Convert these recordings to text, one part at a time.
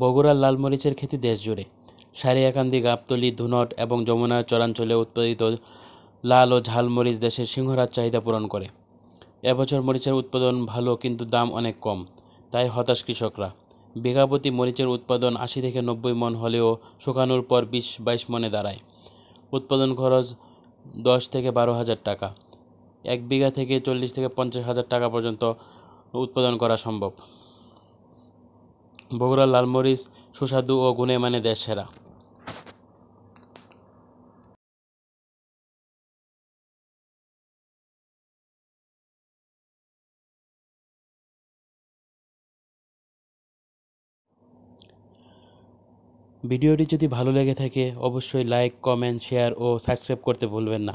বগুড়ার লালমরিচের মরিচের খ্যাতি দেশজুড়ে সারিয়াকান্দি গাবতলি ধুনট এবং যমুনার চরাঞ্চলে উৎপাদিত লাল ও ঝাল মরিচ দেশের সিংহরাজ চাহিদা পূরণ করে এবছর মরিচের উৎপাদন ভালো কিন্তু দাম অনেক কম তাই হতাশ কৃষকরা বিঘাপতি মরিচের উৎপাদন আশি থেকে নব্বই মন হলেও শুকানোর পর বিশ বাইশ মনে দাঁড়ায় উৎপাদন খরচ দশ থেকে বারো হাজার টাকা এক বিঘা থেকে চল্লিশ থেকে পঞ্চাশ হাজার টাকা পর্যন্ত উৎপাদন করা সম্ভব বগুড়ার লালমরিচ সুস্বাদু ও গুণে মানে দেশ সেরা ভিডিওটি যদি ভালো লেগে থাকে অবশ্যই লাইক কমেন্ট শেয়ার ও সাবস্ক্রাইব করতে ভুলবেন না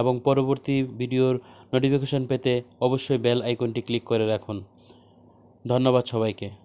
এবং পরবর্তী ভিডিওর নোটিফিকেশন পেতে অবশ্যই বেল আইকনটি ক্লিক করে রাখুন ধন্যবাদ সবাইকে